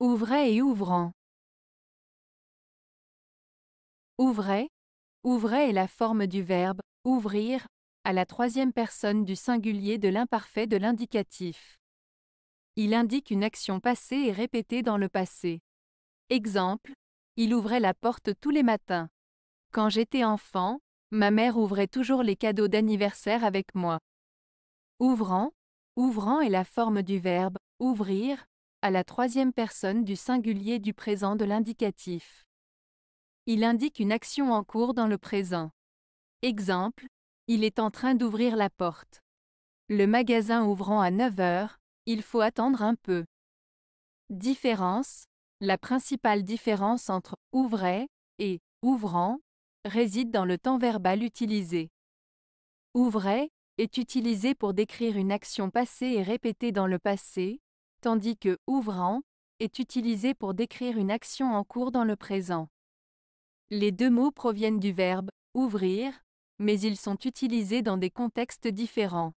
Ouvrez et ouvrant. Ouvrez, ouvrait est la forme du verbe ouvrir à la troisième personne du singulier de l'imparfait de l'indicatif. Il indique une action passée et répétée dans le passé. Exemple, il ouvrait la porte tous les matins. Quand j'étais enfant, ma mère ouvrait toujours les cadeaux d'anniversaire avec moi. Ouvrant, ouvrant est la forme du verbe ouvrir à la troisième personne du singulier du présent de l'indicatif. Il indique une action en cours dans le présent. Exemple, il est en train d'ouvrir la porte. Le magasin ouvrant à 9 heures, il faut attendre un peu. Différence La principale différence entre ouvrait et ouvrant réside dans le temps verbal utilisé. Ouvrait est utilisé pour décrire une action passée et répétée dans le passé, tandis que ouvrant est utilisé pour décrire une action en cours dans le présent. Les deux mots proviennent du verbe ouvrir, mais ils sont utilisés dans des contextes différents.